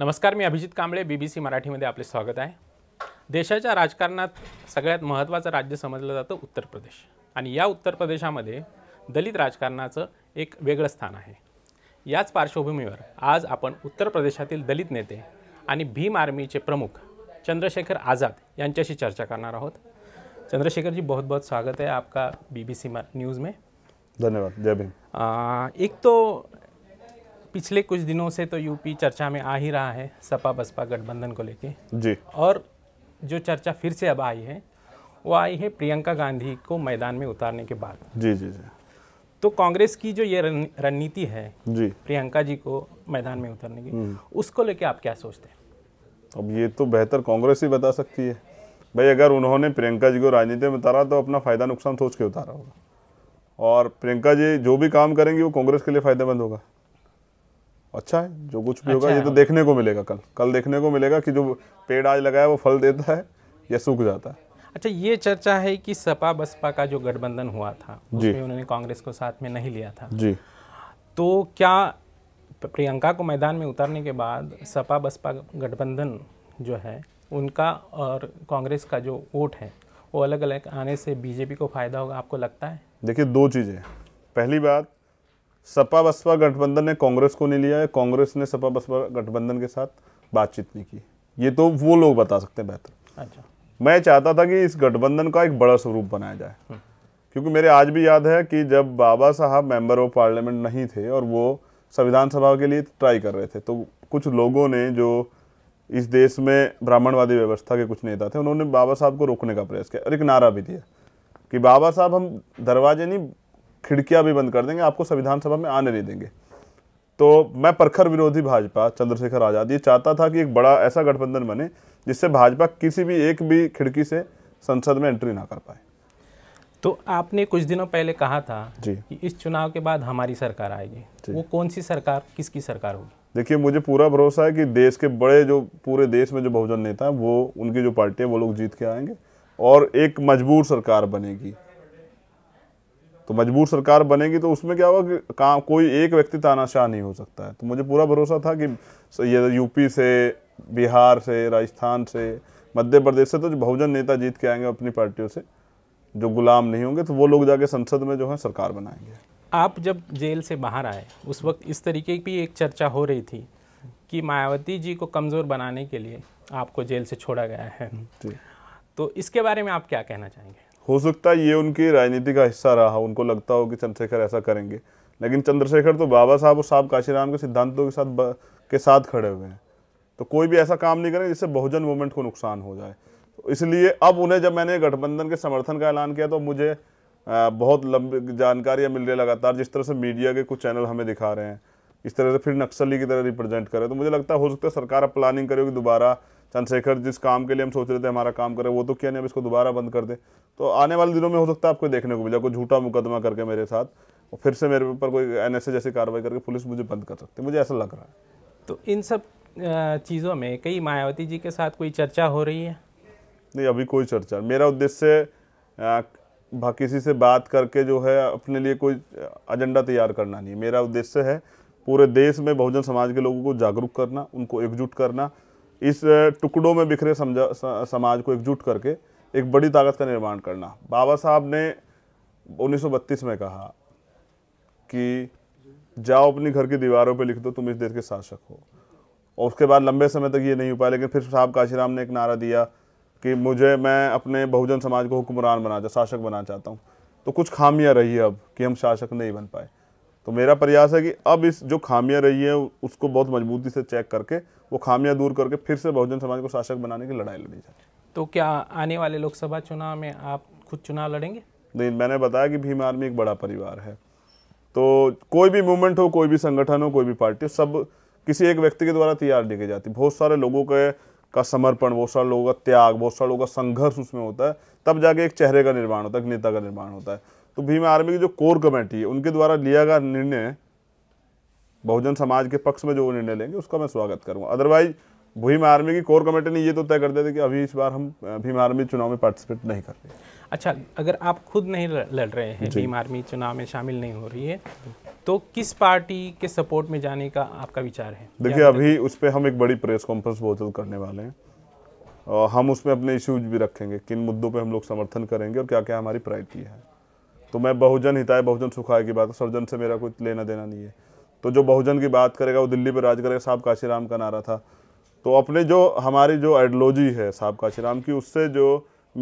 नमस्कार मी Abhijit Kamble B B C मराठीमध्ये आपले स्वागत आहे देशाच्या राजकारणात सगळ्यात महत्त्वाचं राज्य समजलं जातं उत्तर प्रदेश आणि या उत्तर प्रदेशामध्ये दलित राजकारणाचं एक वेगळं स्थान आहे याच पार्श्वभूमीवर आज आपण उत्तर प्रदेशातील दलित नेते आणि भीम आर्मीचे प्रमुख चंद्रशेखर आझाद यांच्याशी चर्चा करणार आहोत चंद्रशेखर जी बहुत बहुत स्वागत आहे आपका बी बीबीसी न्यूज़ में धन्यवाद जय भीम एक तो पिछले कुछ दिनों से तो यूपी चर्चा में आ ही रहा है सपा बसपा गठबंधन को लेके जी और जो चर्चा फिर से अब आई है वो आई है प्रियंका गांधी को मैदान में उतारने के बाद जी जी जी तो कांग्रेस की जो ये रणनीति है जी प्रियंका जी को मैदान में उतरने की हम्म। उसको लेके आप क्या सोचते हैं अब ये तो बेहतर कांग्रेस ही बता सकती है भाई अगर उन्होंने प्रियंका जी को राजनीति में उतारा तो अपना फ़ायदा नुकसान सोच के उतारा होगा और प्रियंका जी जो भी काम करेंगी वो कांग्रेस के लिए फ़ायदेमंद होगा अच्छा है जो कुछ भी अच्छा होगा ये तो देखने को मिलेगा कल कल देखने को मिलेगा कि जो पेड़ आज लगाया वो फल देता है या सूख जाता है अच्छा ये चर्चा है कि सपा बसपा का जो गठबंधन हुआ था उसमें उन्होंने कांग्रेस को साथ में नहीं लिया था जी तो क्या प्रियंका को मैदान में उतारने के बाद सपा बसपा गठबंधन जो है उनका और कांग्रेस का जो वोट है वो अलग अलग आने से बीजेपी को फायदा होगा आपको लगता है देखिए दो चीज़ें पहली बात सपा बसपा गठबंधन ने कांग्रेस को नहीं लिया है कांग्रेस ने सपा बसपा गठबंधन के साथ बातचीत नहीं की ये तो वो लोग बता सकते हैं बेहतर अच्छा मैं चाहता था कि इस गठबंधन का एक बड़ा स्वरूप बनाया जाए हम्म। क्योंकि मेरे आज भी याद है कि जब बाबा साहब मेंबर ऑफ पार्लियामेंट नहीं थे और वो संविधान सभा के लिए ट्राई कर रहे थे तो कुछ लोगों ने जो इस देश में ब्राह्मणवादी व्यवस्था के कुछ नेता थे उन्होंने बाबा साहब को रोकने का प्रयास किया और एक नारा भी दिया कि बाबा साहब हम दरवाजे नहीं खिड़कियां भी बंद कर देंगे आपको संविधान सभा में आने नहीं देंगे तो मैं प्रखर विरोधी भाजपा चंद्रशेखर आज़ाद ये चाहता था कि एक बड़ा ऐसा गठबंधन बने जिससे भाजपा किसी भी एक भी खिड़की से संसद में एंट्री ना कर पाए तो आपने कुछ दिनों पहले कहा था जी कि इस चुनाव के बाद हमारी सरकार आएगी वो कौन सी सरकार किसकी सरकार होगी देखिए मुझे पूरा भरोसा है कि देश के बड़े जो पूरे देश में जो बहुजन नेता हैं वो उनकी जो पार्टी है वो लोग जीत के आएंगे और एक मजबूर सरकार बनेगी तो मजबूर सरकार बनेगी तो उसमें क्या होगा कि काम कोई एक व्यक्ति तानाशाह नहीं हो सकता है तो मुझे पूरा भरोसा था कि ये यूपी से बिहार से राजस्थान से मध्य प्रदेश से तो जो बहुजन नेता जीत के आएंगे अपनी पार्टियों से जो गुलाम नहीं होंगे तो वो लोग जाके संसद में जो है सरकार बनाएंगे आप जब जेल से बाहर आए उस वक्त इस तरीके की एक चर्चा हो रही थी कि मायावती जी को कमज़ोर बनाने के लिए आपको जेल से छोड़ा गया है तो इसके बारे में आप क्या कहना चाहेंगे हो सकता है ये उनकी राजनीति का हिस्सा रहा उनको लगता हो कि चंद्रशेखर ऐसा करेंगे लेकिन चंद्रशेखर तो बाबा साहब और साहब काशीराम के सिद्धांतों के साथ के साथ खड़े हुए हैं तो कोई भी ऐसा काम नहीं करेंगे जिससे बहुजन मूवमेंट को नुकसान हो जाए तो इसलिए अब उन्हें जब मैंने गठबंधन के समर्थन का ऐलान किया तो मुझे बहुत लंबी जानकारियाँ मिल रही लगातार जिस तरह से मीडिया के कुछ चैनल हमें दिखा रहे हैं इस तरह से फिर नक्सली की तरह रिप्रेजेंट करें तो मुझे लगता है हो सकता है सरकार अब प्लानिंग करे कि दोबारा चंद्रशेखर जिस काम के लिए हम सोच रहे थे हमारा काम करे वो तो क्या नहीं अब इसको दोबारा बंद कर दें तो आने वाले दिनों में हो सकता है आपको देखने को मिला कोई झूठा मुकदमा करके मेरे साथ और फिर से मेरे ऊपर कोई एन जैसी कार्रवाई करके पुलिस मुझे बंद कर सकती है मुझे ऐसा लग रहा है तो इन सब चीज़ों में कई मायावती जी के साथ कोई चर्चा हो रही है नहीं अभी कोई चर्चा मेरा उद्देश्य किसी से बात करके जो है अपने लिए कोई एजेंडा तैयार करना नहीं मेरा उद्देश्य है पूरे देश में बहुजन समाज के लोगों को जागरूक करना उनको एकजुट करना इस टुकड़ों में बिखरे समझा समाज को एकजुट करके एक बड़ी ताकत का निर्माण करना बाबा साहब ने 1932 में कहा कि जाओ अपनी घर की दीवारों पर लिख दो तुम इस देश के शासक हो और उसके बाद लंबे समय तक ये नहीं हो पाया लेकिन फिर साहब काशीराम ने एक नारा दिया कि मुझे मैं अपने बहुजन समाज को हुक्मरान बना शासक बनाना चाहता हूँ तो कुछ खामियाँ रही अब कि हम शासक नहीं बन पाए तो मेरा प्रयास है कि अब इस जो खामियां रही है उसको बहुत मजबूती से चेक करके वो खामियां दूर करके फिर से बहुजन समाज को शासक बनाने की लड़ाई लड़ी जाए तो क्या आने वाले लोकसभा चुनाव में आप खुद चुनाव लड़ेंगे नहीं मैंने बताया कि भीम आर्मी एक बड़ा परिवार है तो कोई भी मूवमेंट हो कोई भी संगठन हो कोई भी पार्टी हो सब किसी एक व्यक्ति के द्वारा तैयार लेके जाती बहुत सारे लोगों के का समर्पण बहुत सारे लोगों का त्याग बहुत सारे लोगों का संघर्ष उसमें होता है तब जाके एक चेहरे का निर्माण होता है एक नेता का निर्माण होता है तो भीम आर्मी की जो कोर कमेटी है उनके द्वारा लिया गया निर्णय बहुजन समाज के पक्ष में जो निर्णय लेंगे उसका मैं स्वागत करूँगा अदरवाइज भीम आर्मी की कोर कमेटी ने ये तो तय कर दिया था कि अभी इस बार हम भीम आर्मी चुनाव में पार्टिसिपेट नहीं कर रहे अच्छा अगर आप खुद नहीं लड़ रहे हैं भीम आर्मी चुनाव में शामिल नहीं हो रही है तो किस पार्टी के सपोर्ट में जाने का आपका विचार है देखिए अभी उस पर हम एक बड़ी प्रेस कॉन्फ्रेंस बहुत जल्द करने वाले हैं और हम उसमें अपने इश्यूज भी रखेंगे किन मुद्दों पर हम लोग समर्थन करेंगे और क्या क्या हमारी प्रायरिटी है तो मैं बहुजन हिताय बहुजन सुखाय की बात सर्वजन से मेरा कुछ लेना देना नहीं है तो जो बहुजन की बात करेगा वो दिल्ली पर राज करेगा साहब काशीराम का नारा था तो अपने जो हमारी जो आइडियोलॉजी है साहब काशीराम की उससे जो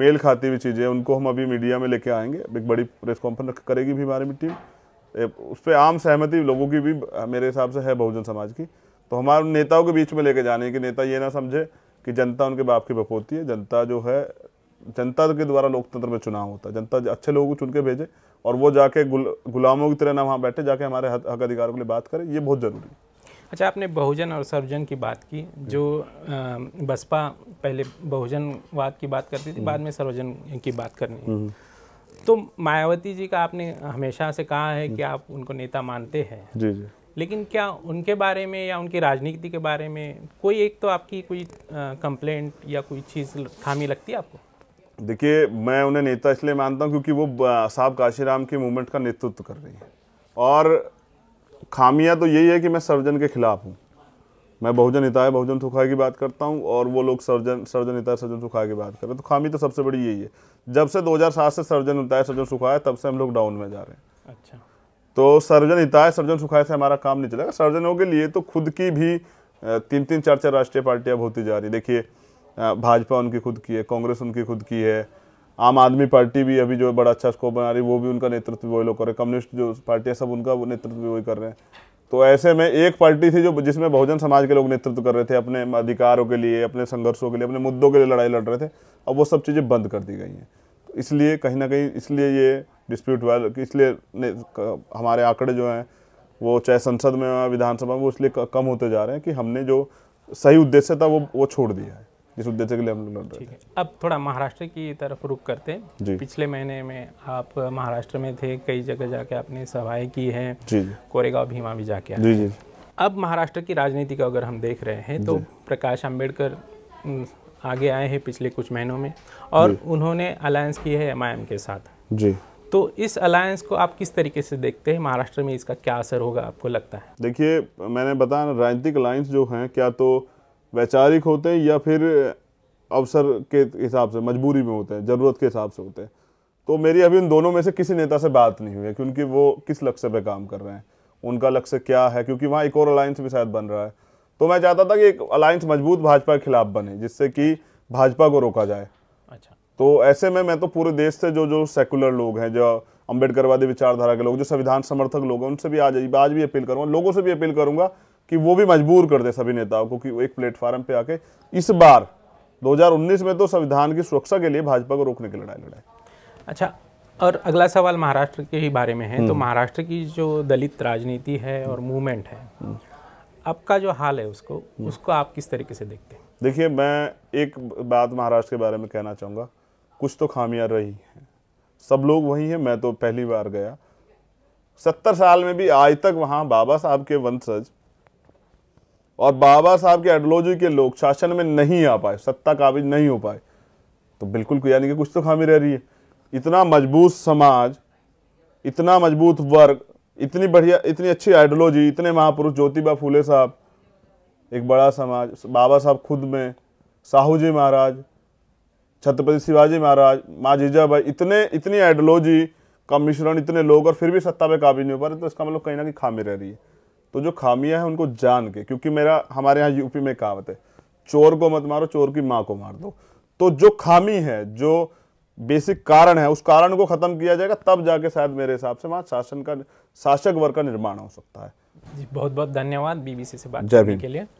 मेल खाती हुई चीज़ें उनको हम अभी मीडिया में लेके आएंगे एक बड़ी प्रेस कॉन्फ्रेंस करेगी भी हमारी टीम उस पर आम सहमति लोगों की भी मेरे हिसाब से है बहुजन समाज की तो हमारे नेताओं के बीच में लेके जाने की नेता ये ना समझे कि जनता उनके बाप की बपोती है जनता जो है जनता के द्वारा लोकतंत्र में चुनाव होता है जनता अच्छे लोगों को चुन के भेजे और वो जाके गुल, गुलामों की तरह ना वहाँ बैठे जाके हमारे हक अधिकारों के लिए बात करें ये बहुत ज़रूरी है अच्छा आपने बहुजन और सर्वजन की बात की जो बसपा पहले बहुजनवाद की बात करती थी हम्म। बाद में सर्वजन की बात करनी हम्म। तो मायावती जी का आपने हमेशा से कहा है कि हम्म। आप उनको नेता मानते हैं जी जी लेकिन क्या उनके बारे में या उनकी राजनीति के बारे में कोई एक तो आपकी कोई कंप्लेंट या कोई चीज़ खामी लगती है आपको देखिए मैं उन्हें नेता इसलिए मानता हूँ क्योंकि वो साहब काशीराम के मूवमेंट का नेतृत्व कर रही है और खामियां तो यही है कि मैं सर्वजन के खिलाफ हूँ मैं बहुजन हिताय बहुजन सुखाय की बात करता हूँ और वो लोग सर्जन सर्वजन हिताय सर्जन सुखाय की बात कर रहे हैं तो खामी तो सबसे बड़ी यही है जब से 2007 से सर्जन हिताय सर्जन सुखाय तब से हम लोग डाउन में जा रहे हैं अच्छा तो सर्जन हिताय सर्जन सुखाय से हमारा काम नहीं चलेगा सर्जनों के लिए तो खुद की भी तीन तीन चार चार राष्ट्रीय पार्टियाँ होती जा रही देखिए भाजपा उनकी खुद की है कांग्रेस उनकी खुद की है आम आदमी पार्टी भी अभी जो बड़ा अच्छा स्कोप बना रही है वो भी उनका नेतृत्व वही लोग कर रहे हैं कम्युनिस्ट जो पार्टियाँ सब उनका वो नेतृत्व वही कर रहे हैं तो ऐसे में एक पार्टी थी जो जिसमें बहुजन समाज के लोग नेतृत्व कर रहे थे अपने अधिकारों के लिए अपने संघर्षों के लिए अपने मुद्दों के लिए लड़ाई लड़ रहे थे अब वो सब चीज़ें बंद कर दी गई हैं तो इसलिए कहीं ना कहीं इसलिए ये डिस्प्यूट हुआ इसलिए हमारे आंकड़े जो हैं वो चाहे संसद में विधानसभा में वो इसलिए कम होते जा रहे हैं कि हमने जो सही उद्देश्य था वो वो छोड़ दिया है जिस उद्देश्य के लिए हम लोग लड़ रहे थे अब थोड़ा महाराष्ट्र की तरफ रुख करते हैं पिछले महीने में आप महाराष्ट्र में थे कई जगह जाके आपने सभाएं की हैं कोरेगांव भीमा भी जाके जी जी अब महाराष्ट्र की राजनीति का अगर हम देख रहे हैं तो प्रकाश अम्बेडकर आगे आए हैं पिछले कुछ महीनों में और उन्होंने अलायंस की है एम के साथ जी तो इस अलायंस को आप किस तरीके से देखते हैं महाराष्ट्र में इसका क्या असर होगा आपको लगता है देखिए मैंने बताया राजनीतिक अलायंस जो हैं क्या तो वैचारिक होते हैं या फिर अवसर के हिसाब से मजबूरी में होते हैं ज़रूरत के हिसाब से होते हैं तो मेरी अभी उन दोनों में से किसी नेता से बात नहीं हुई है कि उनकी वो किस लक्ष्य पर काम कर रहे हैं उनका लक्ष्य क्या है क्योंकि वहाँ एक और अलायंस भी शायद बन रहा है तो मैं चाहता था कि एक अलायंस मजबूत भाजपा के खिलाफ बने जिससे कि भाजपा को रोका जाए अच्छा तो ऐसे में मैं तो पूरे देश से जो जो सेकुलर लोग हैं जो अम्बेडकरवादी विचारधारा के लोग जो संविधान समर्थक लोग हैं उनसे भी आज आज भी अपील करूँगा लोगों से भी अपील करूँगा कि वो भी मजबूर कर दे सभी नेताओं को कि वो एक प्लेटफार्म पे आके इस बार 2019 में तो संविधान की सुरक्षा के लिए भाजपा को रोकने की लड़ाई लड़ाई अच्छा और अगला सवाल महाराष्ट्र के ही बारे में है तो हम्म। महाराष्ट्र की जो दलित राजनीति है और मूवमेंट है हम्म। आपका जो हाल है उसको हम्म। उसको आप किस तरीके से देखते हैं देखिए मैं एक बात महाराष्ट्र के बारे में कहना चाहूँगा कुछ तो खामियां रही हैं सब लोग वही हैं मैं तो पहली बार गया सत्तर साल में भी आज तक वहाँ बाबा साहब के वंशज और बाबा साहब के आइडियोलॉजी के लोग शासन में नहीं आ पाए सत्ता काबिज नहीं हो पाए तो बिल्कुल यानी कि कुछ तो खामी रह रही है इतना मजबूत समाज इतना मजबूत वर्ग इतनी बढ़िया इतनी अच्छी आइडियोलॉजी इतने महापुरुष ज्योतिबा फूले साहब एक बड़ा समाज बाबा साहब खुद में साहू जी महाराज छत्रपति शिवाजी महाराज माँ जीजाबाई इतने इतनी आइडियोलॉजी का मिश्रण इतने लोग और फिर भी सत्ता पे काबिज नहीं हो पा रहे तो इसका मतलब कहीं ना कहीं खामी रह रही है तो जो खामियां हैं उनको जान के क्योंकि मेरा हमारे यहाँ यूपी में कहावत है चोर को मत मारो चोर की माँ को मार दो तो जो खामी है जो बेसिक कारण है उस कारण को खत्म किया जाएगा तब जाके शायद मेरे हिसाब से वहाँ शासन का शासक वर्ग का निर्माण हो सकता है जी बहुत बहुत धन्यवाद बीबीसी से बात करने के लिए